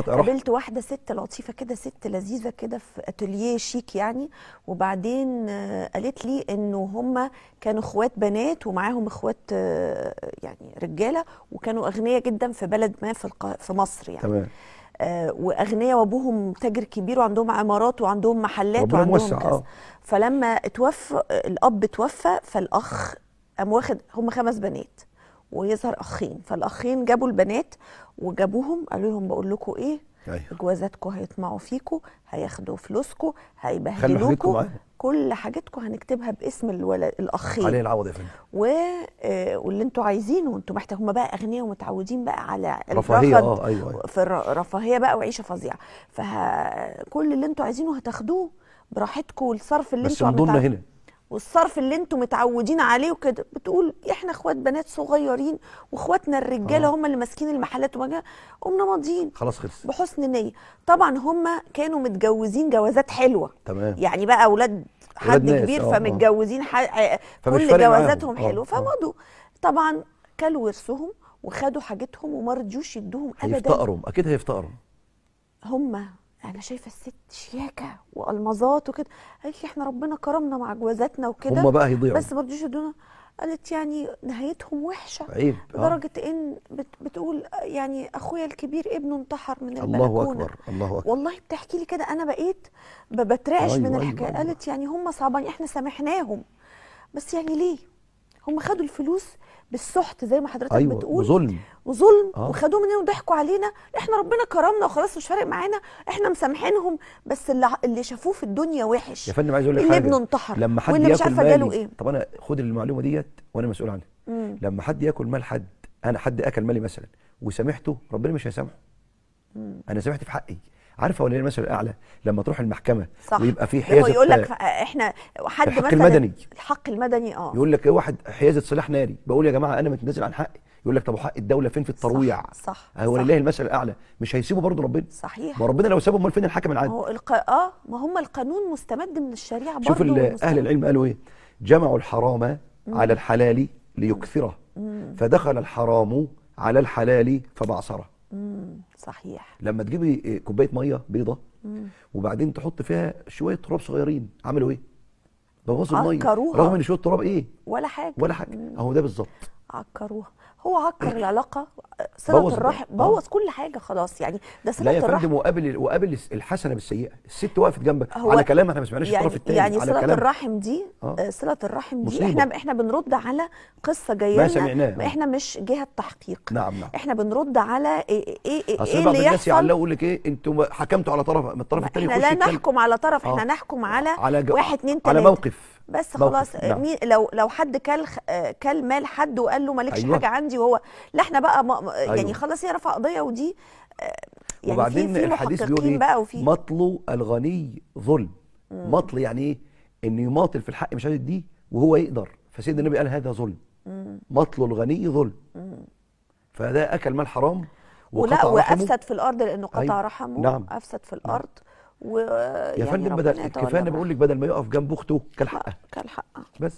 قابلت واحده ست لطيفه كده ست لذيذه كده في اتوليه شيك يعني وبعدين آه، قالت لي انه هم كانوا اخوات بنات ومعاهم اخوات آه، يعني رجاله وكانوا اغنياء جدا في بلد ما في الق... في مصر يعني تمام آه، واغنياء وابوهم تاجر كبير وعندهم عمارات وعندهم محلات وعندهم كذا فلما اتوفى الاب توفى فالاخ قام واخد هم خمس بنات ويظهر اخين فالاخين جابوا البنات وجابوهم قالوا لهم بقول لكم ايه أيوه. جوازاتكم هيطمعوا فيكم هياخدوا فلوسكم هيبهدلوكم كل حاجتكم هنكتبها باسم الولد الاخين عليه العوض يا فندم و... آه... واللي انتم عايزينه انتم محتاجين هم بقى اغنياء ومتعودين بقى على رفاهيه اه ايوه, أيوه. في الرفاهيه بقى وعيشه فظيعه فكل فه... اللي انتم عايزينه هتاخدوه براحتكم والصرف اللي عايزينه بس انتوا هنا والصرف اللي انتم متعودين عليه وكده بتقول احنا اخوات بنات صغيرين واخواتنا الرجاله آه. هم اللي ماسكين المحلات وما قمنا ماضيين خلاص خلص بحسن نيه طبعا هم كانوا متجوزين جوازات حلوه تمام يعني بقى اولاد حد كبير أوه. آه. فمتجوزين ح... آه، كل جوازاتهم حلوه فمضوا طبعا كلوا ورثهم وخدوا حاجتهم وما رضيوش يدوهم ابدا هيفتقروا اكيد هيفتقروا هم انا شايفه الست شياكه والمظات وكده قالت لي احنا ربنا كرمنا مع جوازاتنا وكده هم بقى هيضيعوا بس ما رضيش يدونا قالت يعني نهايتهم وحشه عيب آه. لدرجه آه. ان بت بتقول يعني اخويا الكبير ابنه انتحر من الله البلكونه الله اكبر الله اكبر والله بتحكي لي كده انا بقيت بترعش أيوة من أيوة، الحكايه أيوة قالت يعني هم صعبان احنا سامحناهم بس يعني ليه هم خدوا الفلوس بالسحت زي ما حضرتك أيوة بتقول وظلم وظلم آه. وخدوه مننا وضحكوا علينا احنا ربنا كرمنا وخلاص مش فارق معانا احنا مسامحينهم بس اللي اللي شافوه في الدنيا وحش يا فندم عايز اقول لك حاجه ابنه انتحر لما حد واللي مش عارفه جاله ايه طب انا خد المعلومه ديت وانا مسؤول عنها لما حد ياكل مال حد انا حد اكل مالي مثلا وسامحته ربنا مش هيسامحه انا سامحت في حقي عارفه ولا المثل الاعلى لما تروح المحكمه صح. ويبقى في حيازه يقول لك احنا حد الحق مثلا المدني الحق المدني اه يقول لك ايه واحد حيازه سلاح ناري بقول يا جماعه انا متنازل عن حقي يقول لك طب وحق الدوله فين في الترويع صح آه، صح هو لله المثل الاعلى مش هيسيبه برضه ربنا صحيح ما ربنا لو سابهم امال فين الحكم العادل هو الق... اه ما هم القانون مستمد من الشريعه برضه شوف اهل العلم قالوا ايه جمعوا الحرام على الحلال ليكثره فدخل الحرام على الحلال فبعصره صحيح لما تجيبي آه، كوبايه ميه بيضه وبعدين تحط فيها شويه تراب صغيرين عملوا ايه؟ بوظوا الميه رغم ان شويه تراب ايه؟ ولا حاجه ولا حاجه اهو ده بالظبط عكروها هو عكر العلاقه صله الرحم آه. بوظ كل حاجه خلاص يعني ده صله الرحم لا يا فندم وقابل وقابل الحسنه بالسيئه الست وقفت جنبك على كلام احنا ما سمعناش يعني الطرف الثاني يعني صله الرحم دي آه. آه، صله الرحم دي مصيبة. احنا احنا بنرد على قصه جايه ما سمعناها احنا مش جهه تحقيق نعم نعم احنا بنرد على ايه ايه ايه, إيه اصل اللي يحصل يعلقوا يقول لك ايه انتوا حكمتوا على طرف من الطرف الثاني احنا لا نحكم على طرف احنا نحكم على واحد اثنين ثلاثه على موقف بس خلاص آه، نعم. مين لو لو حد كل آه، كل مال حد وقال له مالكش أيوة. حاجه عندي وهو لا احنا بقى ما يعني أيوة. خلاص هي رفع قضيه ودي آه، يعني وبعدين في الحديث بيقول ايه وفي مطل الغني ظلم مطل يعني ايه ان يماطل في الحق مش عايز يديه وهو يقدر فسيدنا النبي قال هذا ظلم مطل الغني ظلم فده اكل مال حرام ولا وافسد في الارض لانه قطع أيوة. رحمه نعم. افسد في نعم. الارض نعم. و يا يعني فندم بدل كفايه انا بقول لك بدل ما يقف جنب اخته كان حقها كان حقها بس